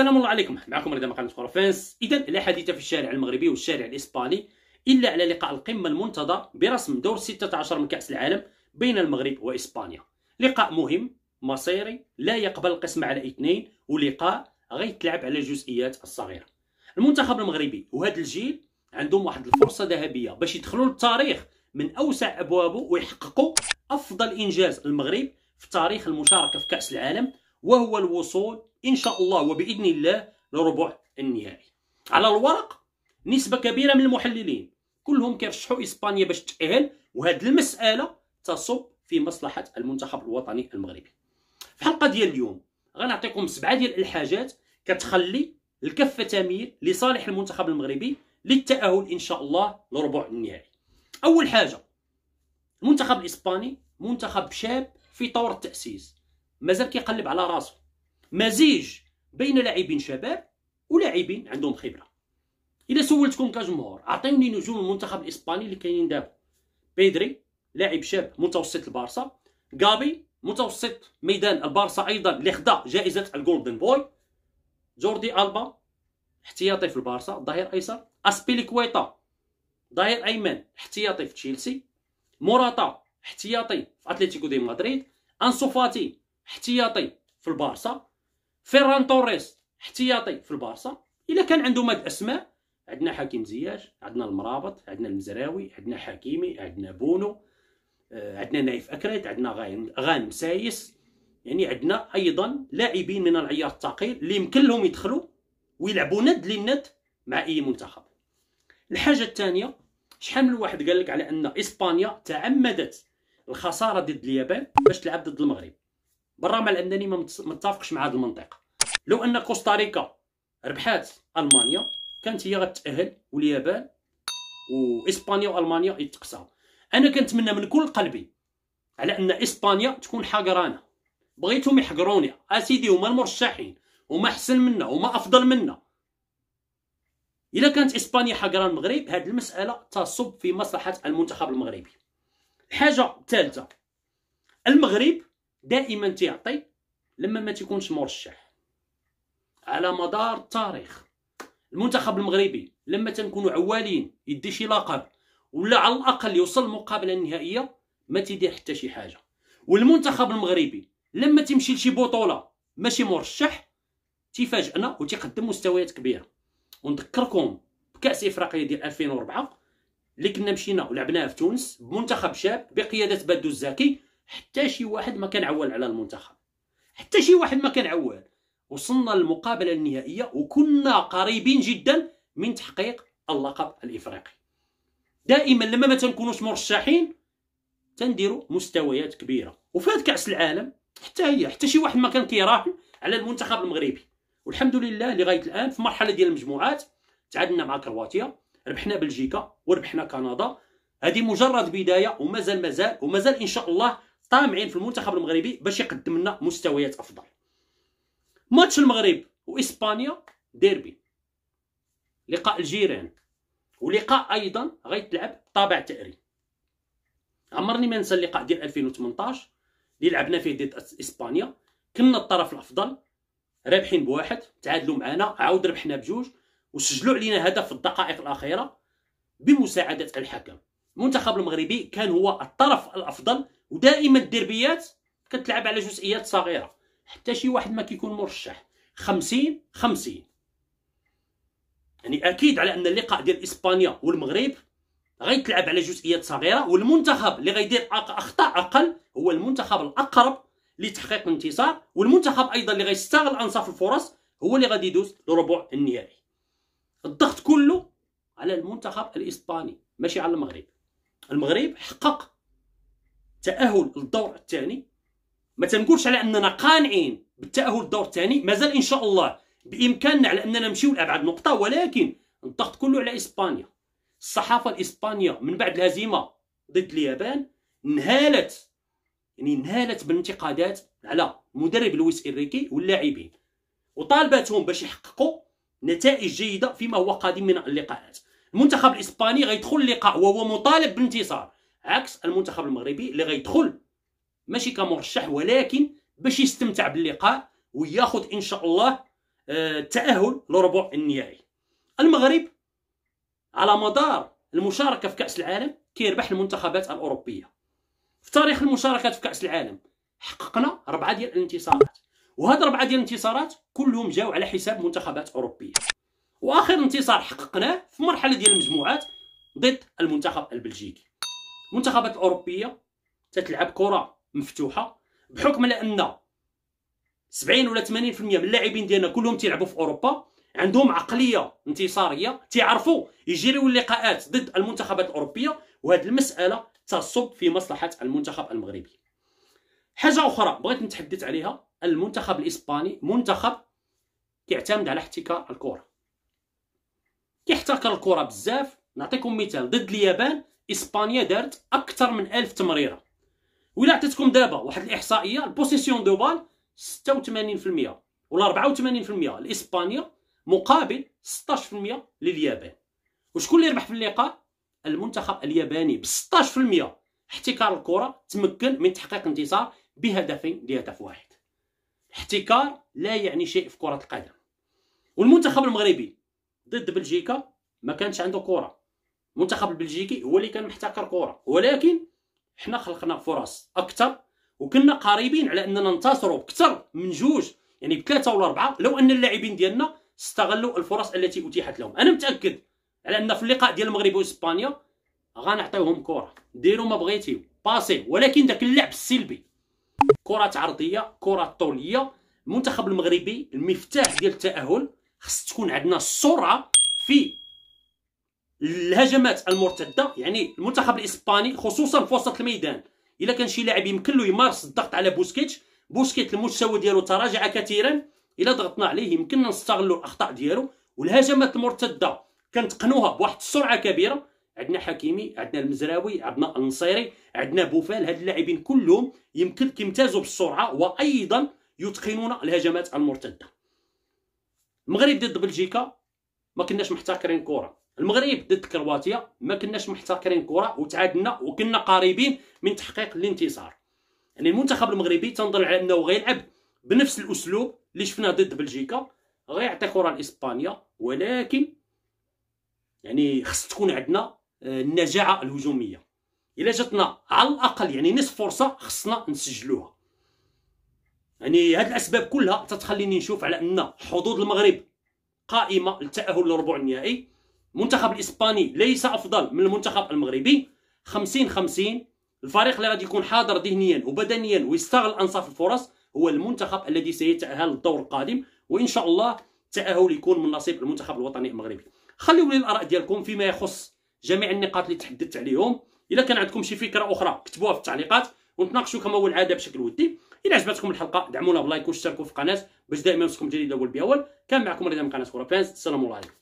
السلام الله عليكم معكم رضا مقالة فانس إذا لا حديث في الشارع المغربي والشارع الإسباني إلا على لقاء القمة المنتظر برسم دور 16 من كأس العالم بين المغرب وإسبانيا لقاء مهم مصيري لا يقبل القسم على اثنين ولقاء غيتلعب على الجزئيات الصغيرة المنتخب المغربي وهذا الجيل عندهم واحد الفرصة ذهبية باش يدخلوا للتاريخ من أوسع أبوابه ويحققوا أفضل إنجاز المغرب في تاريخ المشاركة في كأس العالم وهو الوصول إن شاء الله وبإذن الله لربع النهائي على الورق نسبة كبيرة من المحللين كلهم كيرشحوا إسبانيا باش تتأهل وهذه المسألة تصب في مصلحة المنتخب الوطني المغربي في الحلقة ديال اليوم غنعطيكم سبعة ديال الحاجات كتخلي الكفة تميل لصالح المنتخب المغربي للتأهل إن شاء الله لربع النهائي أول حاجة المنتخب الإسباني منتخب شاب في طور التأسيس مازال كيقلب على راسه مزيج بين لاعبين شباب ولاعبين عندهم خبره الا سولتكم كجمهور اعطيوني نجوم المنتخب الاسباني اللي كاينين دابا بيدري لاعب شاب متوسط البارسا غابي متوسط ميدان البارسا ايضا اللي خدا جائزه الجولدن بوي جوردي البا احتياطي في البارسا ظهير ايسر اسبيليكويتا ظهير ايمن احتياطي في تشيلسي موراتا احتياطي في اتلتيكو دي مدريد انصوفاتي احتياطي في البارسا فيران توريس احتياطي في البارسا الا كان عندهم هاد الاسماء عندنا حكيم زياش عندنا المرابط عندنا المزراوي عندنا حكيمي عندنا بونو آه، عندنا نايف اكريت عندنا غانم سايس يعني عندنا ايضا لاعبين من العيار الثقيل اللي يمكن لهم يدخلوا ويلعبوا ند للند مع اي منتخب الحاجه الثانيه شحال من واحد قال لك على ان اسبانيا تعمدت الخساره ضد اليابان باش تلعب ضد المغرب بالرغم على انني ما متفقش مع هذا المنطق لو ان كوستاريكا ربحات المانيا كانت هي غتاهل واليابان واسبانيا والمانيا يتقساو انا كنتمنى من كل قلبي على ان اسبانيا تكون حقرانه بغيتهم يحقروني اسيدي هما المرشحين هما احسن منا هما افضل منا الا كانت اسبانيا حقران المغرب هذه المساله تصب في مصلحه المنتخب المغربي الحاجه الثالثه المغرب دائما تيعطي لما ما تيكونش مرشح على مدار التاريخ المنتخب المغربي لما تنكونوا عوالين يدي شي لقب ولا على الاقل يوصل المقابله النهائيه ما تيدير حتى شي حاجه والمنتخب المغربي لما تمشي لشي بطوله ماشي مرشح تيفاجئنا وتيقدم مستويات كبيره ونذكركم بكاس افريقيا ديال 2004 اللي كنا مشينا ولعبناها في تونس بمنتخب شاب بقياده بدو الزكي حتى شي واحد ما كان عول على المنتخب حتى شي واحد ما كان عول وصلنا للمقابله النهائيه وكنا قريبين جدا من تحقيق اللقب الافريقي دائما لما ما تنكونوش مرشحين تنديروا مستويات كبيره وفات كاس العالم حتى هي حتى شي واحد ما كان كيراهن على المنتخب المغربي والحمد لله لغايه الان في مرحله ديال المجموعات تعادلنا مع كرواتيا ربحنا بلجيكا وربحنا كندا هذه مجرد بدايه ومازال مازال ومازال ان شاء الله طامعين في المنتخب المغربي باش يقدم لنا مستويات افضل ماتش المغرب واسبانيا ديربي لقاء الجيران ولقاء ايضا غيتلعب طابع تاري عمرني ما ننسى اللقاء ديال 2018 اللي لعبنا فيه ضد اسبانيا كنا الطرف الافضل رابحين بواحد تعادلوا معنا عاود ربحنا بجوج وسجلوا علينا هدف في الدقائق الاخيره بمساعده الحكم المنتخب المغربي كان هو الطرف الافضل ودائما الدربيات كتلعب على جزئيات صغيره حتى شي واحد ما كيكون مرشح 50 50 يعني اكيد على ان اللقاء ديال اسبانيا والمغرب غيتلعب على جزئيات صغيره والمنتخب اللي غيدير اخطاء اقل هو المنتخب الاقرب لتحقيق انتصار والمنتخب ايضا اللي غيستغل انصاف الفرص هو اللي غادي يدوز لربع النهائي الضغط كله على المنتخب الاسباني ماشي على المغرب المغرب حقق تاهل للدور الثاني ما تنقولش على اننا قانعين بالتاهل للدور الثاني مازال ان شاء الله بامكاننا على اننا نمشيو لابعد نقطه ولكن الضغط كله على اسبانيا الصحافه الاسبانيه من بعد الهزيمه ضد اليابان انهالت يعني انهالت بالانتقادات على مدرب لويس انريكي واللاعبين وطالبتهم باش يحققوا نتائج جيده فيما هو قادم من اللقاءات المنتخب الاسباني غيدخل اللقاء وهو مطالب بالانتصار عكس المنتخب المغربي اللي غيدخل ماشي كمرشح ولكن باش يستمتع باللقاء وياخذ ان شاء الله التاهل آه، لربع النهائي المغرب على مدار المشاركه في كاس العالم كيربح المنتخبات الاوروبيه في تاريخ المشاركات في كاس العالم حققنا ربعه ديال الانتصارات وهاد ربعه ديال الانتصارات كلهم جاو على حساب منتخبات اوروبيه واخر انتصار حققناه في مرحله ديال المجموعات ضد المنتخب البلجيكي المنتخبات الاوروبيه تتلعب كره مفتوحه بحكم على ان 70 ولا 80% من اللاعبين ديالنا كلهم تيلعبوا في اوروبا عندهم عقليه انتصاريه تيعرفوا يجريوا اللقاءات ضد المنتخبات الاوروبيه وهذه المساله تصب في مصلحه المنتخب المغربي حاجه اخرى بغيت نتحدث عليها المنتخب الاسباني منتخب كيعتمد على احتكار الكره كيحتكر الكره بزاف نعطيكم مثال ضد اليابان اسبانيا دارت اكثر من 1000 تمريره ولا عطيتكم دابا واحد الاحصائيه البوسيسيون دو بال 86% ولا 84% لاسبانيا مقابل 16% لليابان وشكون اللي ربح في اللقاء المنتخب الياباني ب 16% احتكار الكره تمكن من تحقيق انتصار بهدفين لهدف واحد احتكار لا يعني شيء في كره القدم والمنتخب المغربي ضد بلجيكا ما كانش عنده كره المنتخب البلجيكي هو اللي كان محتكر كره ولكن حنا خلقنا فرص اكثر وكنا قريبين على اننا ننتصروا بكثر من جوج يعني بثلاثه ولا اربعه لو ان اللاعبين ديالنا استغلوا الفرص التي اتيحت لهم انا متاكد على ان في اللقاء ديال المغرب واسبانيا غنعطيوهم كره ديروا ما بغيتيو باسي ولكن داك اللعب السلبي كرات عرضيه كرات طوليه المنتخب المغربي المفتاح ديال التاهل خص تكون عندنا السرعه في الهجمات المرتده يعني المنتخب الاسباني خصوصا في وسط الميدان الا كان شي لاعب يمكن له يمارس الضغط على بوسكيتش بوسكيت المستوى ديالو تراجع كثيرا الا ضغطنا عليه يمكننا نستغلوا الاخطاء ديالو والهجمات المرتده كنتقنوها بواحد السرعه كبيره عندنا حكيمي عندنا المزراوي عندنا النصيري عندنا بوفال هاد اللاعبين كلهم يمكن كيمتازوا بالسرعه وايضا يتقنون الهجمات المرتده المغرب ضد بلجيكا ما كناش محتكرين كره المغرب ضد كرواتيا ما كناش محتكرين كره وتعادلنا وكنا قريبين من تحقيق الانتصار يعني المنتخب المغربي تنظر على انه غيلعب بنفس الاسلوب اللي شفناه ضد بلجيكا غيعطي كره لاسبانيا ولكن يعني خص تكون عندنا آه، النجاعه الهجوميه الا جاتنا على الاقل يعني نصف فرصه خصنا نسجلوها يعني هاد الاسباب كلها تتخليني نشوف على ان حظوظ المغرب قائمه للتاهل لربع النهائي المنتخب الاسباني ليس افضل من المنتخب المغربي 50 50 الفريق اللي غادي يكون حاضر ذهنيا وبدنيا ويستغل انصاف الفرص هو المنتخب الذي سيتاهل للدور القادم وان شاء الله التاهل يكون من نصيب المنتخب الوطني المغربي خليوا لي الاراء ديالكم فيما يخص جميع النقاط اللي تحدثت عليهم الا كان عندكم شي فكره اخرى كتبوها في التعليقات ونتناقشوا كما هو العاده بشكل ودي الى عجبتكم الحلقه دعمونا بلايك واشتركوا في القناه باش دائما يوصلكم جديد اول باول كان معكم رضا من قناه فانز السلام عليكم